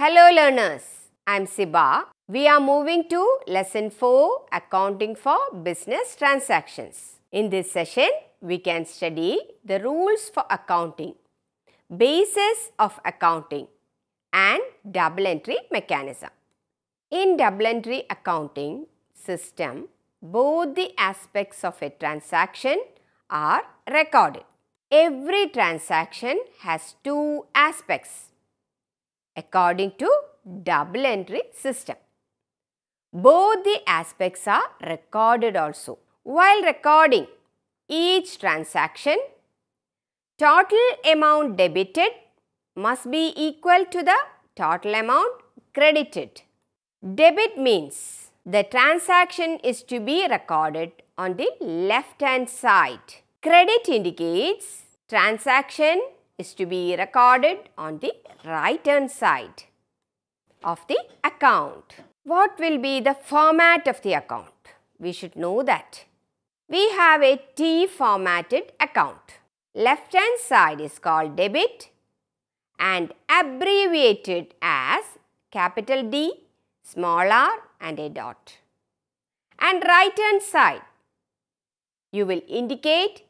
Hello learners, I am Siba. We are moving to lesson 4 accounting for business transactions. In this session, we can study the rules for accounting, basis of accounting and double entry mechanism. In double entry accounting system, both the aspects of a transaction are recorded. Every transaction has two aspects according to double entry system. Both the aspects are recorded also. While recording each transaction, total amount debited must be equal to the total amount credited. Debit means the transaction is to be recorded on the left hand side. Credit indicates transaction is to be recorded on the right hand side of the account. What will be the format of the account? We should know that. We have a T formatted account. Left hand side is called debit and abbreviated as capital D, small r and a dot. And right hand side, you will indicate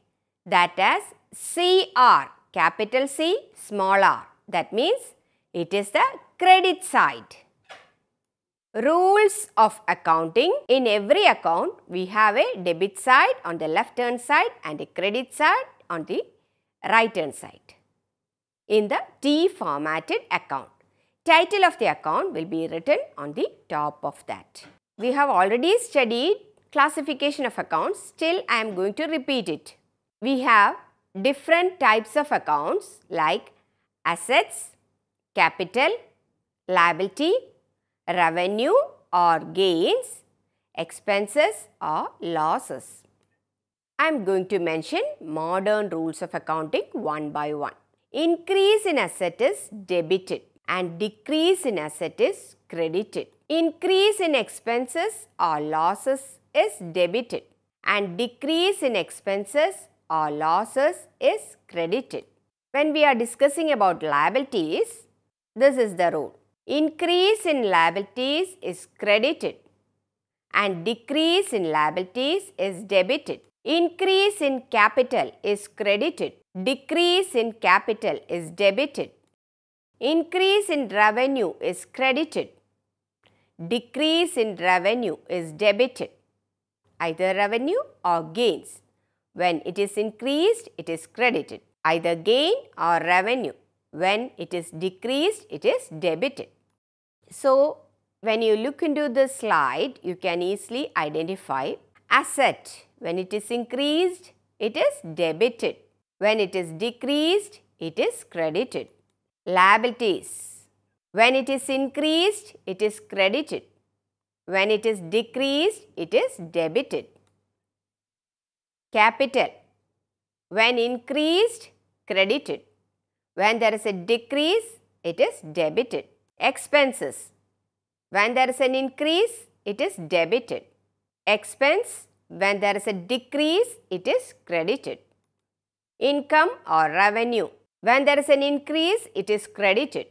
that as CR capital C, small r. That means it is the credit side. Rules of accounting. In every account, we have a debit side on the left hand side and a credit side on the right hand side. In the T formatted account. Title of the account will be written on the top of that. We have already studied classification of accounts, still I am going to repeat it. We have different types of accounts like assets, capital, liability, revenue or gains, expenses or losses. I am going to mention modern rules of accounting one by one. Increase in asset is debited and decrease in asset is credited. Increase in expenses or losses is debited and decrease in expenses or losses is credited. When we are discussing about liabilities, this is the rule. Increase in liabilities is credited and decrease in liabilities is debited. Increase in capital is credited. Decrease in capital is debited. Increase in revenue is credited. Decrease in revenue is debited. Either revenue or gains. When it is increased, it is credited, either gain or revenue. When it is decreased, it is debited. So, when you look into the slide, you can easily identify asset. When it is increased, it is debited. When it is decreased, it is credited. Liabilities. When it is increased, it is credited. When it is decreased, it is debited capital. When increased, credited. When there is a decrease, it is debited. Expenses. When there is an increase, it is debited. Expense. When there is a decrease, it is credited. Income or revenue. When there is an increase, it is credited.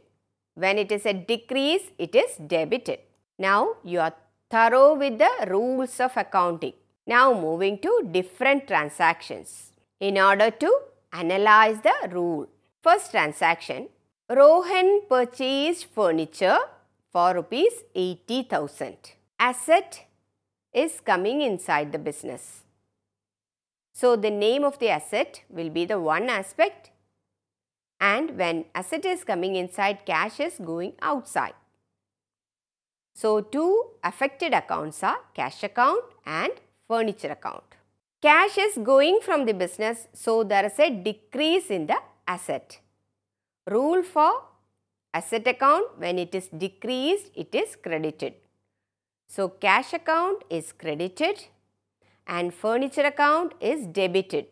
When it is a decrease, it is debited. Now, you are thorough with the rules of accounting. Now moving to different transactions. In order to analyze the rule. First transaction, Rohan purchased furniture for rupees 80,000. Asset is coming inside the business. So, the name of the asset will be the one aspect and when asset is coming inside, cash is going outside. So, two affected accounts are cash account and furniture account. Cash is going from the business, so there is a decrease in the asset. Rule for asset account, when it is decreased, it is credited. So, cash account is credited and furniture account is debited.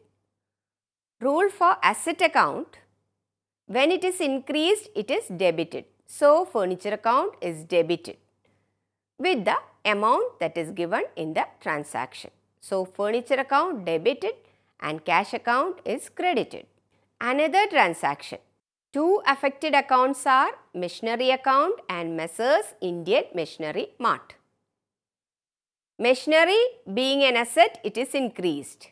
Rule for asset account, when it is increased, it is debited. So, furniture account is debited with the amount that is given in the transaction. So, furniture account debited and cash account is credited. Another transaction. Two affected accounts are machinery account and Messrs Indian Machinery Mart. Machinery being an asset, it is increased.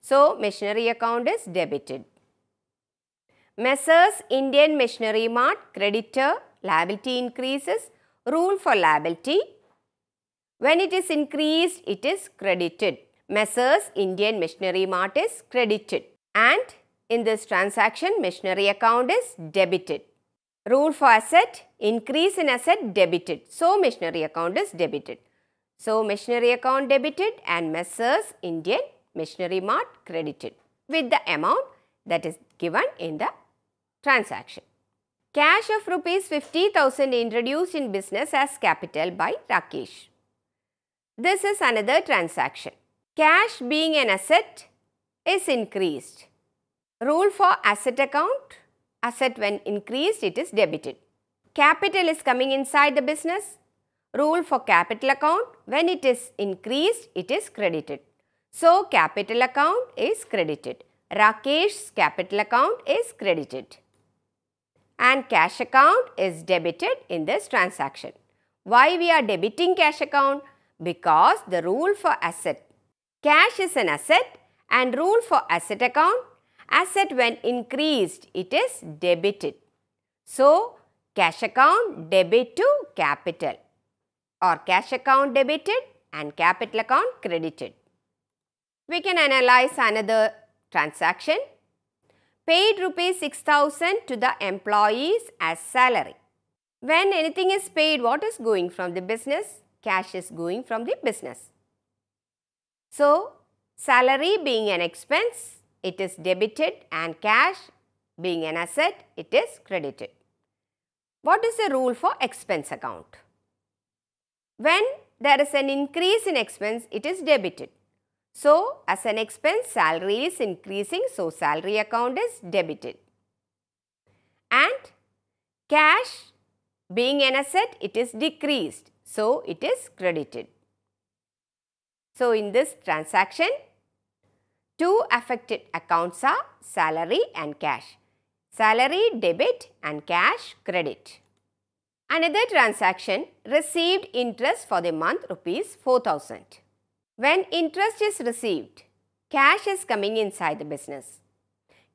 So, machinery account is debited. Messrs Indian Machinery Mart creditor liability increases Rule for liability. When it is increased, it is credited. Messrs. Indian Missionary Mart is credited. And in this transaction, missionary account is debited. Rule for asset, increase in asset debited. So, missionary account is debited. So, missionary account debited and Messrs. Indian Missionary Mart credited with the amount that is given in the transaction. Cash of rupees 50,000 introduced in business as capital by Rakesh. This is another transaction. Cash being an asset is increased. Rule for asset account, asset when increased it is debited. Capital is coming inside the business. Rule for capital account, when it is increased it is credited. So capital account is credited. Rakesh's capital account is credited and cash account is debited in this transaction. Why we are debiting cash account? Because the rule for asset. Cash is an asset and rule for asset account. Asset when increased, it is debited. So, cash account debit to capital or cash account debited and capital account credited. We can analyze another transaction paid rupees 6000 to the employees as salary. When anything is paid, what is going from the business? Cash is going from the business. So, salary being an expense, it is debited and cash being an asset, it is credited. What is the rule for expense account? When there is an increase in expense, it is debited. So, as an expense, salary is increasing, so salary account is debited. And cash being an asset, it is decreased, so it is credited. So, in this transaction, two affected accounts are salary and cash. Salary debit and cash credit. Another transaction received interest for the month rupees 4000. When interest is received, cash is coming inside the business.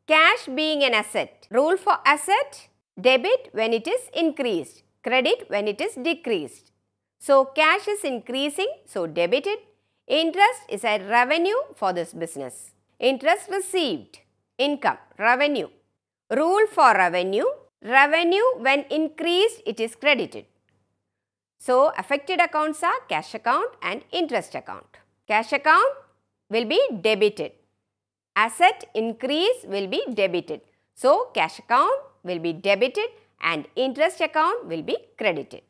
Cash being an asset. Rule for asset, debit when it is increased, credit when it is decreased. So, cash is increasing, so debited. Interest is a revenue for this business. Interest received, income, revenue. Rule for revenue, revenue when increased it is credited. So, affected accounts are cash account and interest account. Cash account will be debited. Asset increase will be debited. So, cash account will be debited and interest account will be credited.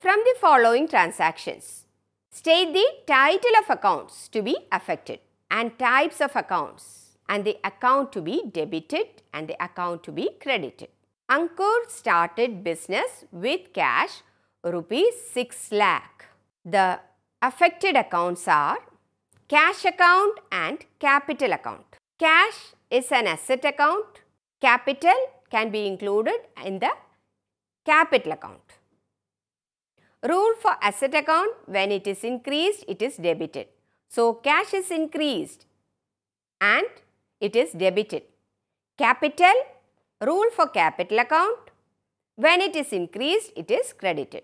From the following transactions, state the title of accounts to be affected and types of accounts and the account to be debited and the account to be credited. Ankur started business with cash rupees 6 lakh. The Affected accounts are cash account and capital account. Cash is an asset account. Capital can be included in the capital account. Rule for asset account when it is increased it is debited. So cash is increased and it is debited. Capital rule for capital account when it is increased it is credited.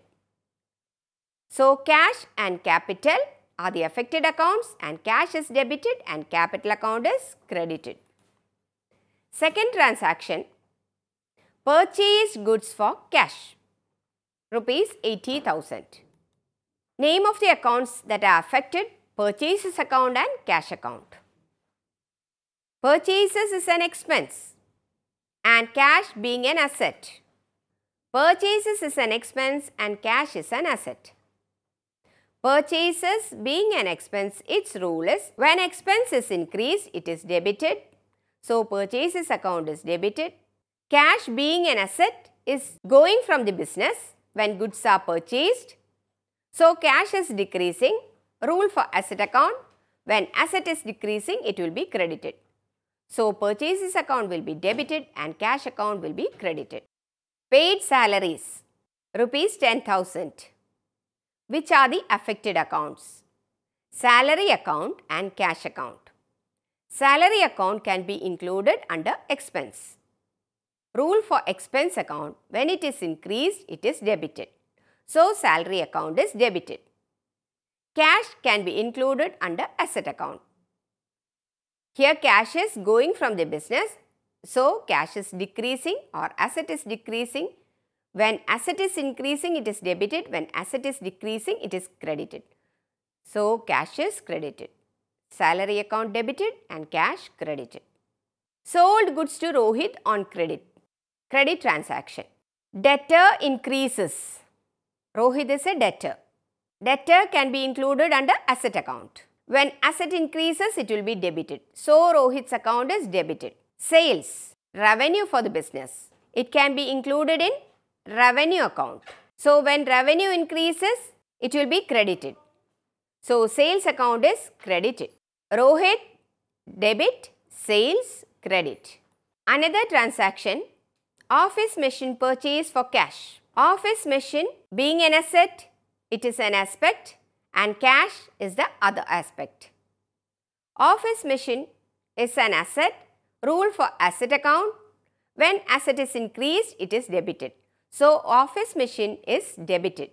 So, cash and capital are the affected accounts and cash is debited and capital account is credited. Second transaction, purchase goods for cash, rupees 80,000. Name of the accounts that are affected, purchases account and cash account. Purchases is an expense and cash being an asset. Purchases is an expense and cash is an asset. Purchases being an expense, its rule is when expenses increase, it is debited. So, purchases account is debited. Cash being an asset is going from the business when goods are purchased. So, cash is decreasing. Rule for asset account, when asset is decreasing, it will be credited. So, purchases account will be debited and cash account will be credited. Paid salaries, rupees 10,000. Which are the affected accounts? Salary account and cash account. Salary account can be included under expense. Rule for expense account, when it is increased, it is debited. So, salary account is debited. Cash can be included under asset account. Here cash is going from the business. So, cash is decreasing or asset is decreasing when asset is increasing, it is debited. When asset is decreasing, it is credited. So, cash is credited. Salary account debited and cash credited. Sold goods to Rohit on credit. Credit transaction. Debtor increases. Rohit is a debtor. Debtor can be included under asset account. When asset increases, it will be debited. So, Rohit's account is debited. Sales. Revenue for the business. It can be included in revenue account. So, when revenue increases, it will be credited. So, sales account is credited. Rohit, debit, sales, credit. Another transaction, office machine purchase for cash. Office machine being an asset, it is an aspect and cash is the other aspect. Office machine is an asset, rule for asset account. When asset is increased, it is debited. So, office machine is debited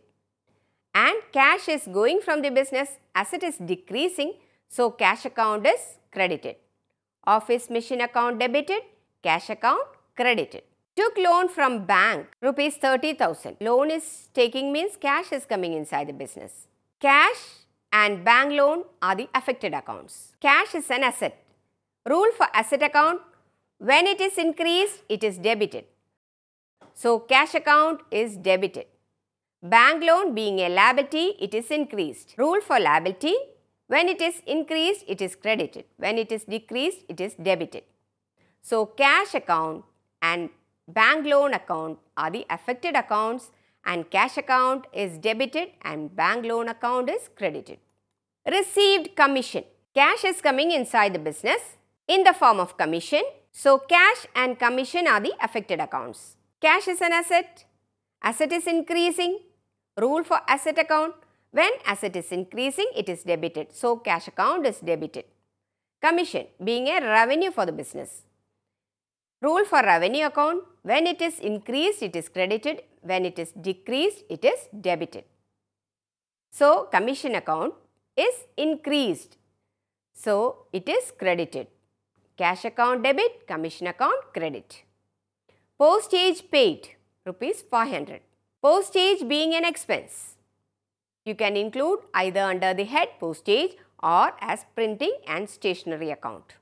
and cash is going from the business as it is decreasing. So, cash account is credited. Office machine account debited, cash account credited. Took loan from bank rupees 30,000. Loan is taking means cash is coming inside the business. Cash and bank loan are the affected accounts. Cash is an asset. Rule for asset account, when it is increased, it is debited. So, cash account is debited. Bank loan being a liability, it is increased. Rule for liability, when it is increased, it is credited. When it is decreased, it is debited. So, cash account and bank loan account are the affected accounts and cash account is debited and bank loan account is credited. Received commission. Cash is coming inside the business in the form of commission. So, cash and commission are the affected accounts. Cash is an asset. Asset is increasing. Rule for asset account. When asset is increasing, it is debited. So, cash account is debited. Commission being a revenue for the business. Rule for revenue account. When it is increased, it is credited. When it is decreased, it is debited. So, commission account is increased. So, it is credited. Cash account debit, commission account credit. Postage paid rupees 500. Postage being an expense. You can include either under the head postage or as printing and stationery account.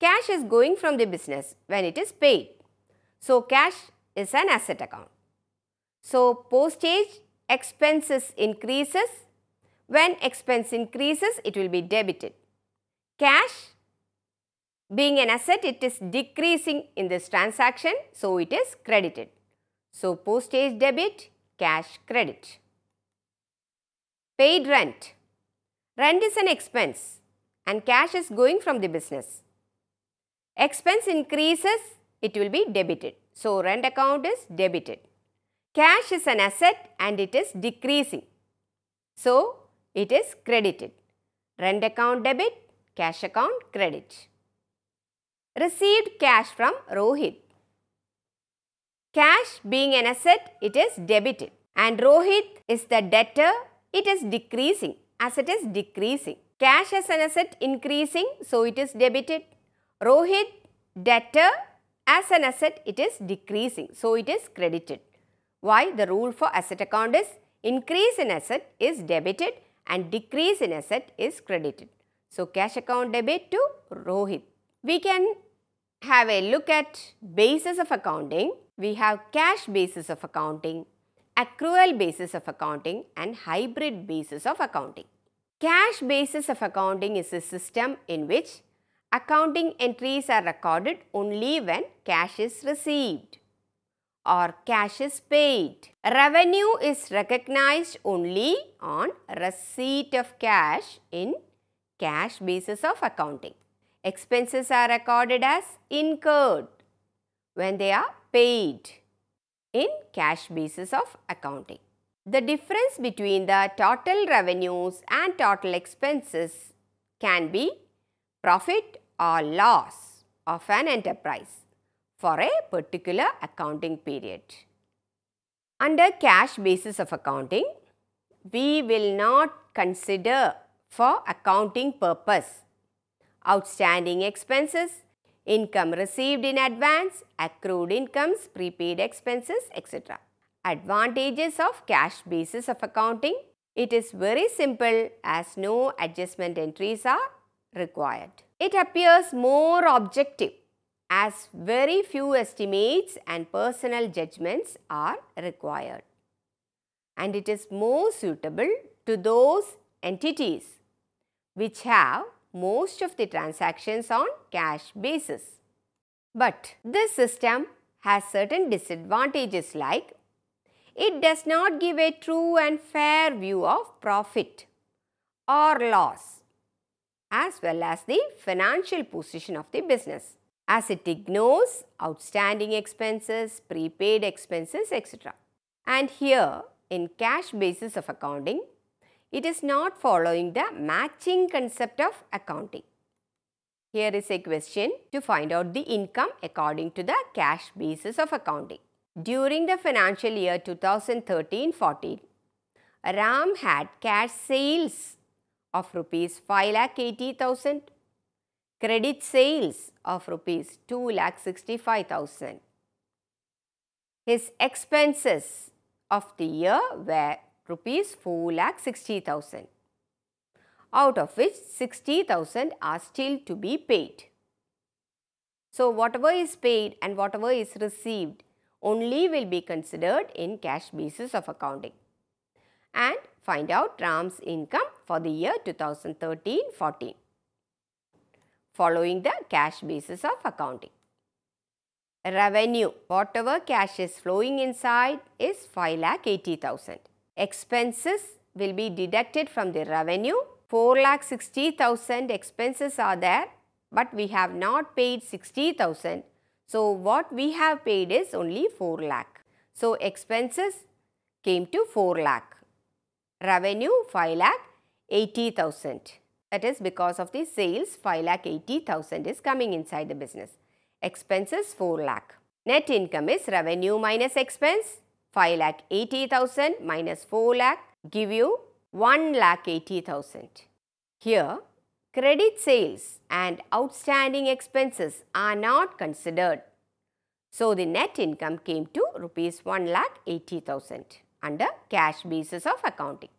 Cash is going from the business when it is paid. So cash is an asset account. So postage expenses increases. When expense increases, it will be debited. Cash being an asset, it is decreasing in this transaction, so it is credited. So, postage debit, cash credit. Paid rent. Rent is an expense and cash is going from the business. Expense increases, it will be debited. So, rent account is debited. Cash is an asset and it is decreasing. So, it is credited. Rent account debit, cash account credit. Received cash from Rohit. Cash being an asset, it is debited. And Rohit is the debtor, it is decreasing. Asset is decreasing. Cash as an asset increasing, so it is debited. Rohit, debtor, as an asset, it is decreasing, so it is credited. Why? The rule for asset account is increase in asset is debited and decrease in asset is credited. So, cash account debit to Rohit we can have a look at basis of accounting. We have cash basis of accounting, accrual basis of accounting and hybrid basis of accounting. Cash basis of accounting is a system in which accounting entries are recorded only when cash is received or cash is paid. Revenue is recognized only on receipt of cash in cash basis of accounting. Expenses are recorded as incurred when they are paid in cash basis of accounting. The difference between the total revenues and total expenses can be profit or loss of an enterprise for a particular accounting period. Under cash basis of accounting, we will not consider for accounting purpose outstanding expenses, income received in advance, accrued incomes, prepaid expenses, etc. Advantages of cash basis of accounting. It is very simple as no adjustment entries are required. It appears more objective as very few estimates and personal judgments are required. And it is more suitable to those entities which have most of the transactions on cash basis. But this system has certain disadvantages like it does not give a true and fair view of profit or loss as well as the financial position of the business as it ignores outstanding expenses, prepaid expenses etc. And here in cash basis of accounting, it is not following the matching concept of accounting. Here is a question to find out the income according to the cash basis of accounting. During the financial year 2013-14, Ram had cash sales of rupees 5 lakh 80,000, credit sales of rupees 2 lakh 65,000. His expenses of the year were rupees 4 lakh 60,000 out of which 60,000 are still to be paid. So, whatever is paid and whatever is received only will be considered in cash basis of accounting. And find out Ram's income for the year 2013-14 following the cash basis of accounting. Revenue, whatever cash is flowing inside is 5,80,000. Expenses will be deducted from the revenue. 4,60,000 expenses are there but we have not paid 60,000. So, what we have paid is only 4 lakh. So, expenses came to 4 lakh. Revenue 5 lakh 80,000. That is because of the sales 5 lakh 80,000 is coming inside the business. Expenses 4 lakh. Net income is revenue minus expense. 5 lakh 80,000 minus 4 lakh give you 1 lakh 80,000. Here, credit sales and outstanding expenses are not considered. So, the net income came to rupees 1 lakh 80,000 under cash basis of accounting.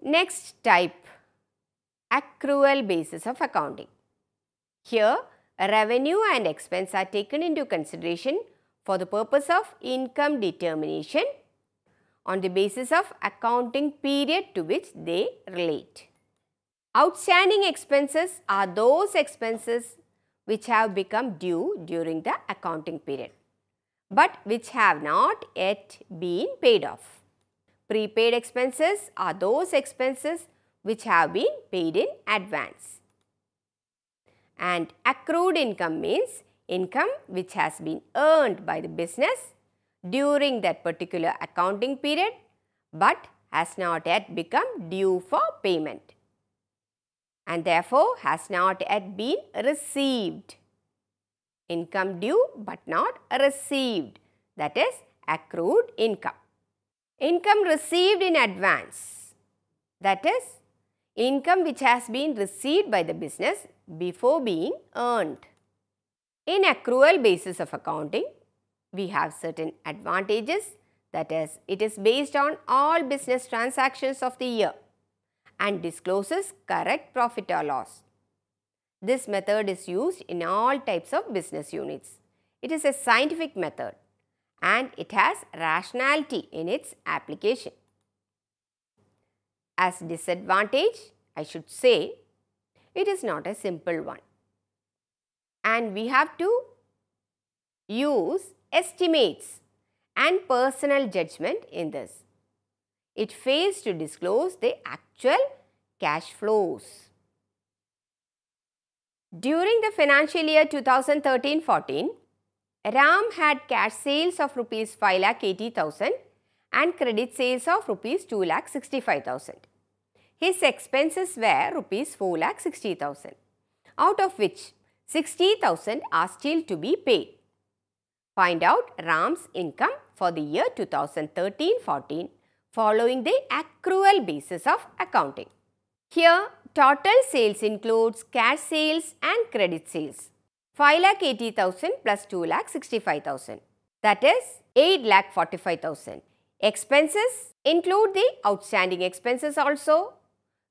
Next type, accrual basis of accounting. Here, revenue and expense are taken into consideration for the purpose of income determination on the basis of accounting period to which they relate. Outstanding expenses are those expenses which have become due during the accounting period but which have not yet been paid off. Prepaid expenses are those expenses which have been paid in advance. And accrued income means income which has been earned by the business during that particular accounting period but has not yet become due for payment and therefore has not yet been received. Income due but not received that is accrued income. Income received in advance that is income which has been received by the business before being earned. In accrual basis of accounting, we have certain advantages that is it is based on all business transactions of the year and discloses correct profit or loss. This method is used in all types of business units. It is a scientific method and it has rationality in its application. As disadvantage, I should say, it is not a simple one and we have to use estimates and personal judgment in this. It fails to disclose the actual cash flows. During the financial year 2013-14, Ram had cash sales of rupees 5 lakh 80,000 and credit sales of rupees 2 lakh 65,000. His expenses were rupees 4 lakh 60,000, out of which 60,000 are still to be paid. Find out Ram's income for the year 2013-14 following the accrual basis of accounting. Here, total sales includes cash sales and credit sales. 5 lakh 80,000 plus 2 lakh 65,000. That is 8 lakh 45,000. Expenses include the outstanding expenses also.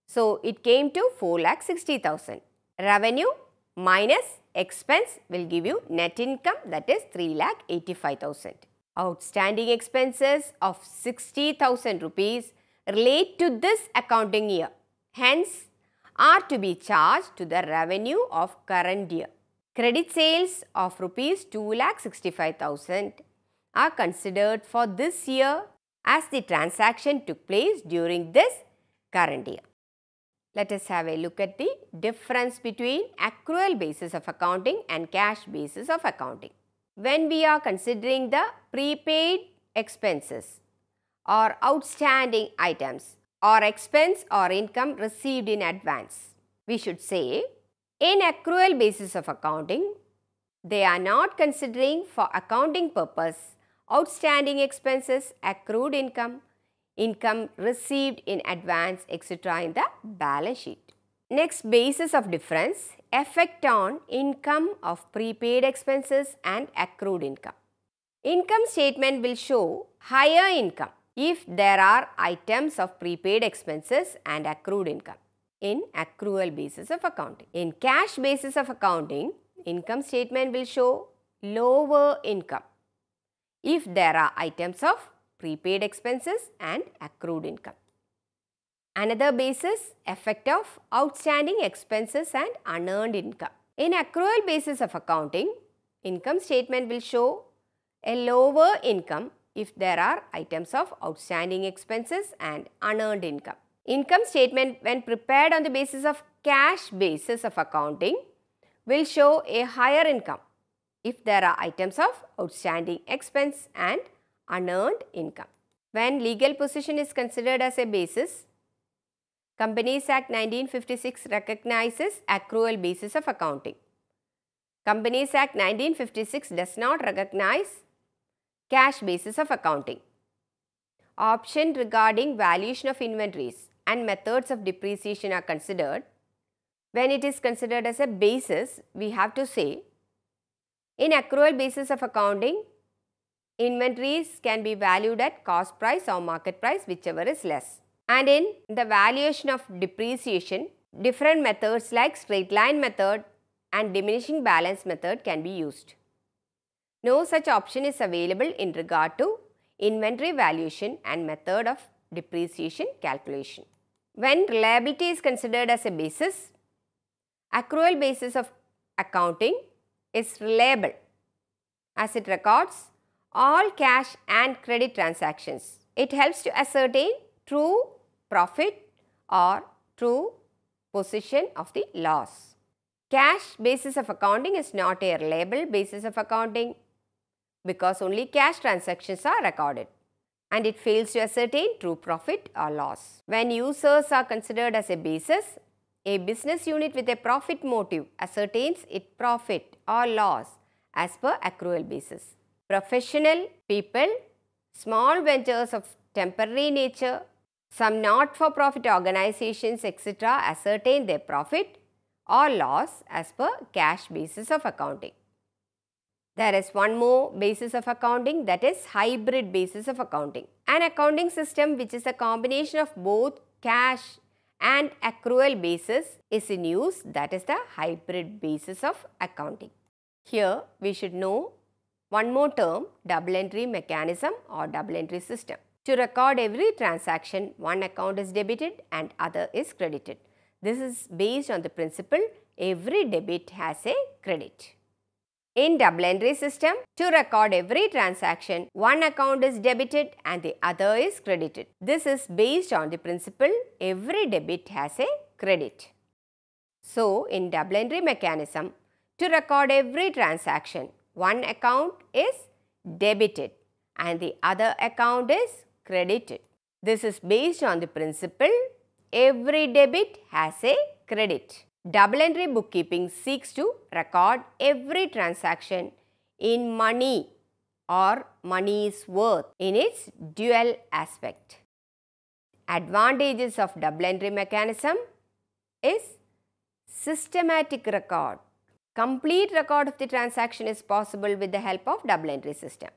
So, it came to 4 lakh 60,000. Revenue minus expense will give you net income that is 3,85,000. Outstanding expenses of 60,000 rupees relate to this accounting year. Hence, are to be charged to the revenue of current year. Credit sales of rupees 2,65,000 are considered for this year as the transaction took place during this current year. Let us have a look at the difference between accrual basis of accounting and cash basis of accounting. When we are considering the prepaid expenses or outstanding items or expense or income received in advance, we should say in accrual basis of accounting, they are not considering for accounting purpose outstanding expenses, accrued income, income received in advance etc. in the balance sheet. Next basis of difference effect on income of prepaid expenses and accrued income. Income statement will show higher income if there are items of prepaid expenses and accrued income in accrual basis of accounting. In cash basis of accounting, income statement will show lower income if there are items of prepaid expenses and accrued income. Another basis, effect of outstanding expenses and unearned income. In accrual basis of accounting, income statement will show a lower income if there are items of outstanding expenses and unearned income. Income statement when prepared on the basis of cash basis of accounting will show a higher income if there are items of outstanding expense and unearned income. When legal position is considered as a basis, Companies Act 1956 recognizes accrual basis of accounting. Companies Act 1956 does not recognize cash basis of accounting. Option regarding valuation of inventories and methods of depreciation are considered. When it is considered as a basis, we have to say in accrual basis of accounting, Inventories can be valued at cost price or market price whichever is less. And in the valuation of depreciation, different methods like straight line method and diminishing balance method can be used. No such option is available in regard to inventory valuation and method of depreciation calculation. When reliability is considered as a basis, accrual basis of accounting is reliable as it records all cash and credit transactions. It helps to ascertain true profit or true position of the loss. Cash basis of accounting is not a reliable basis of accounting because only cash transactions are recorded and it fails to ascertain true profit or loss. When users are considered as a basis, a business unit with a profit motive ascertains its profit or loss as per accrual basis professional people, small ventures of temporary nature, some not-for-profit organizations etc. ascertain their profit or loss as per cash basis of accounting. There is one more basis of accounting that is hybrid basis of accounting. An accounting system which is a combination of both cash and accrual basis is in use that is the hybrid basis of accounting. Here we should know one more term double entry mechanism or double entry system. To record every transaction, one account is debited and other is credited. This is based on the principle every debit has a credit. In double entry system, to record every transaction, one account is debited and the other is credited. This is based on the principle every debit has a credit. So, in double entry mechanism, to record every transaction, one account is debited and the other account is credited. This is based on the principle every debit has a credit. Double entry bookkeeping seeks to record every transaction in money or money's worth in its dual aspect. Advantages of double entry mechanism is systematic record Complete record of the transaction is possible with the help of double entry system.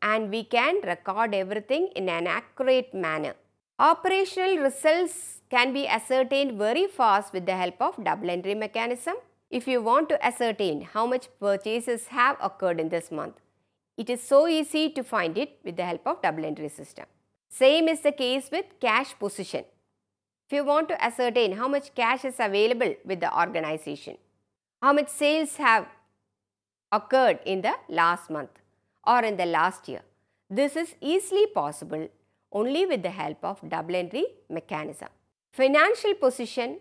And we can record everything in an accurate manner. Operational results can be ascertained very fast with the help of double entry mechanism. If you want to ascertain how much purchases have occurred in this month, it is so easy to find it with the help of double entry system. Same is the case with cash position. If you want to ascertain how much cash is available with the organization, how much sales have occurred in the last month or in the last year. This is easily possible only with the help of double entry mechanism. Financial position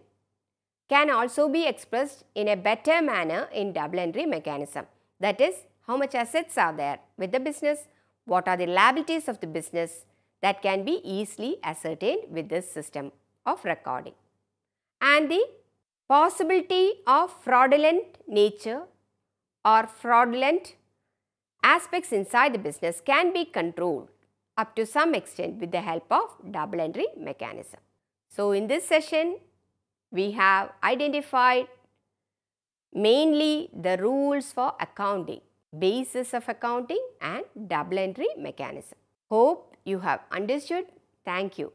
can also be expressed in a better manner in double entry mechanism. That is, how much assets are there with the business, what are the liabilities of the business that can be easily ascertained with this system of recording. And the possibility of fraudulent nature or fraudulent aspects inside the business can be controlled up to some extent with the help of double entry mechanism. So, in this session, we have identified mainly the rules for accounting, basis of accounting and double entry mechanism. Hope you have understood. Thank you.